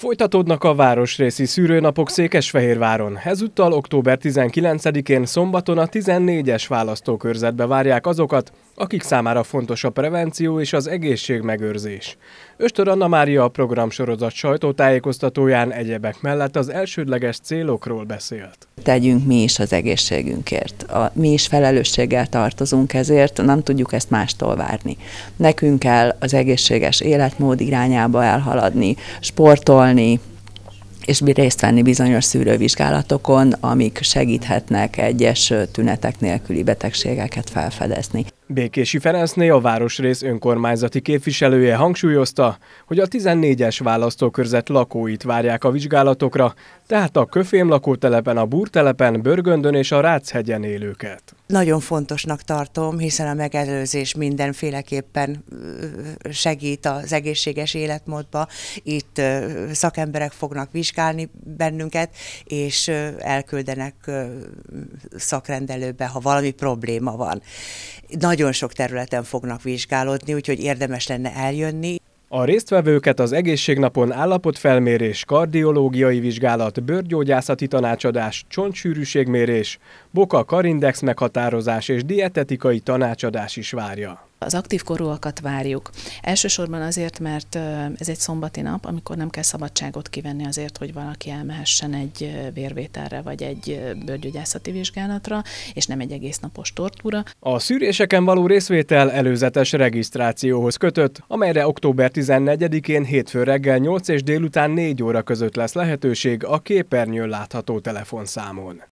Folytatódnak a városrészi szűrőnapok Székesfehérváron. Ezúttal október 19-én szombaton a 14-es választókörzetbe várják azokat, akik számára fontos a prevenció és az egészség megőrzés. Östör Anna Mária a programsorozat sajtótájékoztatóján egyebek mellett az elsődleges célokról beszélt tegyünk mi is az egészségünkért. A, mi is felelősséggel tartozunk ezért, nem tudjuk ezt mástól várni. Nekünk kell az egészséges életmód irányába elhaladni, sportolni, és részt venni bizonyos szűrővizsgálatokon, amik segíthetnek egyes tünetek nélküli betegségeket felfedezni. Békési Ferencné a városrész önkormányzati képviselője hangsúlyozta, hogy a 14-es választókörzet lakóit várják a vizsgálatokra, tehát a Köfém lakótelepen, a Búrtelepen, Börgöndön és a Ráchegyen élőket nagyon fontosnak tartom, hiszen a megelőzés mindenféleképpen segít az egészséges életmódba. Itt szakemberek fognak vizsgálni bennünket, és elküldenek szakrendelőbe, ha valami probléma van. Nagyon sok területen fognak vizsgálódni, úgyhogy érdemes lenne eljönni. A résztvevőket az egészségnapon állapotfelmérés, kardiológiai vizsgálat, bőrgyógyászati tanácsadás, csontsűrűségmérés, boka-karindex meghatározás és dietetikai tanácsadás is várja. Az aktív korúakat várjuk. Elsősorban azért, mert ez egy szombati nap, amikor nem kell szabadságot kivenni azért, hogy valaki elmehessen egy vérvételre vagy egy bőrgyógyászati vizsgálatra, és nem egy egész napos tortúra. A szűréseken való részvétel előzetes regisztrációhoz kötött, amelyre október 14-én hétfő reggel 8 és délután 4 óra között lesz lehetőség a képernyőn látható telefonszámon.